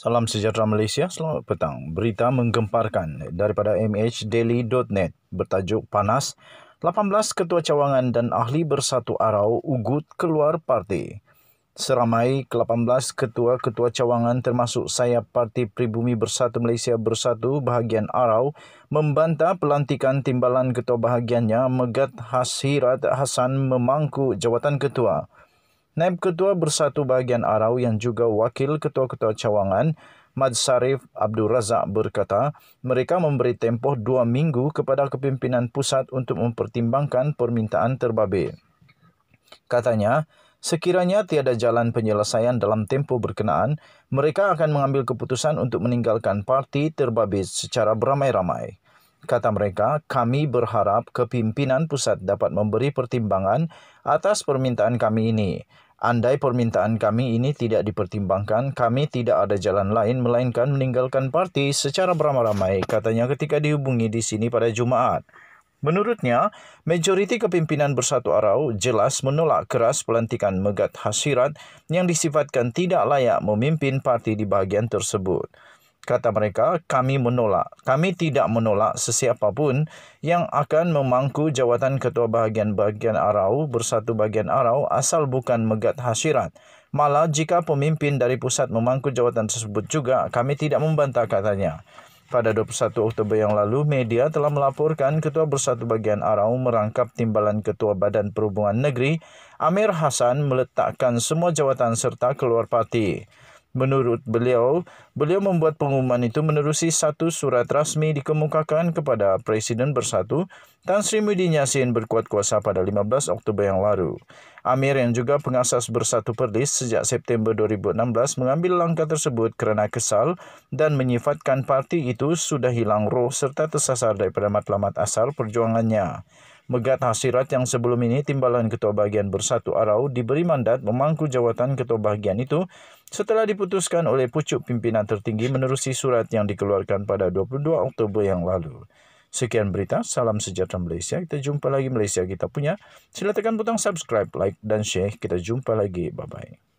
Salam sejahtera Malaysia, selamat petang. Berita menggemparkan daripada mhdaily.net bertajuk panas. 18 ketua cawangan dan ahli bersatu arau ugut keluar parti. Seramai ke-18 ketua-ketua cawangan termasuk sayap Parti Pribumi Bersatu Malaysia Bersatu bahagian Arau membantah pelantikan timbalan ketua bahagiannya Megat Hasirat Hasan memangku jawatan ketua. Naib Ketua Bersatu Bahagian Arau yang juga Wakil Ketua-Ketua Cawangan, Mad Sarif Abdul Razak berkata, mereka memberi tempoh dua minggu kepada kepimpinan pusat untuk mempertimbangkan permintaan terbabit. Katanya, sekiranya tiada jalan penyelesaian dalam tempoh berkenaan, mereka akan mengambil keputusan untuk meninggalkan parti terbabit secara beramai-ramai kata mereka, kami berharap kepimpinan pusat dapat memberi pertimbangan atas permintaan kami ini. Andai permintaan kami ini tidak dipertimbangkan, kami tidak ada jalan lain melainkan meninggalkan parti secara beramai-ramai, katanya ketika dihubungi di sini pada Jumaat. Menurutnya, majoriti kepimpinan Bersatu Arau jelas menolak keras pelantikan Megat Hasirat yang disifatkan tidak layak memimpin parti di bahagian tersebut kata mereka, kami menolak. Kami tidak menolak sesiapa pun yang akan memangku jawatan ketua bahagian bahagian Arau bersatu bahagian Arau asal bukan megat hasirat. Malah jika pemimpin dari pusat memangku jawatan tersebut juga, kami tidak membantah katanya. Pada 21 Oktober yang lalu, media telah melaporkan Ketua Bersatu Bagian Arau merangkap timbalan Ketua Badan Perhubungan Negeri, Amir Hasan meletakkan semua jawatan serta keluar parti. Menurut beliau, beliau membuat pengumuman itu menerusi satu surat rasmi dikemukakan kepada Presiden Bersatu Tan Sri Muhyiddin Yassin berkuat kuasa pada 15 Oktober yang lalu. Amir yang juga pengasas Bersatu Perlis sejak September 2016 mengambil langkah tersebut kerana kesal dan menyifatkan parti itu sudah hilang roh serta tersasar daripada matlamat asal perjuangannya. Megat Hasirat yang sebelum ini timbalan Ketua Bahagian Bersatu Arau diberi mandat memangku jawatan Ketua Bahagian itu setelah diputuskan oleh pucuk pimpinan tertinggi menerusi surat yang dikeluarkan pada 22 Oktober yang lalu. Sekian berita, salam sejahtera Malaysia. Kita jumpa lagi Malaysia kita punya. Sila tekan butang subscribe, like dan share. Kita jumpa lagi. Bye-bye.